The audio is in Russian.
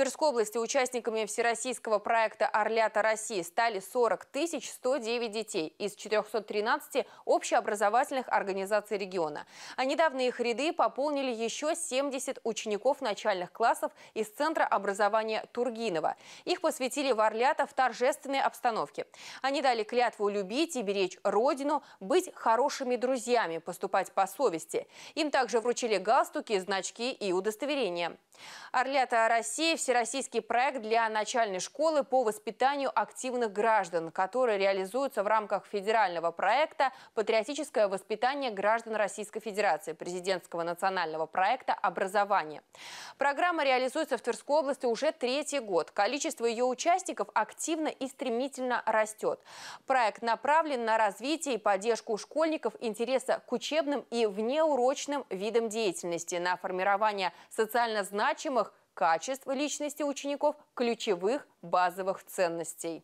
Тверской области участниками всероссийского проекта «Орлята России» стали 40 109 детей из 413 общеобразовательных организаций региона. А недавно их ряды пополнили еще 70 учеников начальных классов из Центра образования Тургинова. Их посвятили в «Орлята» в торжественной обстановке. Они дали клятву любить и беречь Родину, быть хорошими друзьями, поступать по совести. Им также вручили галстуки, значки и удостоверения. «Орлята России» все всероссийский проект для начальной школы по воспитанию активных граждан, который реализуется в рамках федерального проекта «Патриотическое воспитание граждан Российской Федерации» президентского национального проекта «Образование». Программа реализуется в Тверской области уже третий год. Количество ее участников активно и стремительно растет. Проект направлен на развитие и поддержку школьников интереса к учебным и внеурочным видам деятельности, на формирование социально значимых качеств личности учеников ключевых базовых ценностей.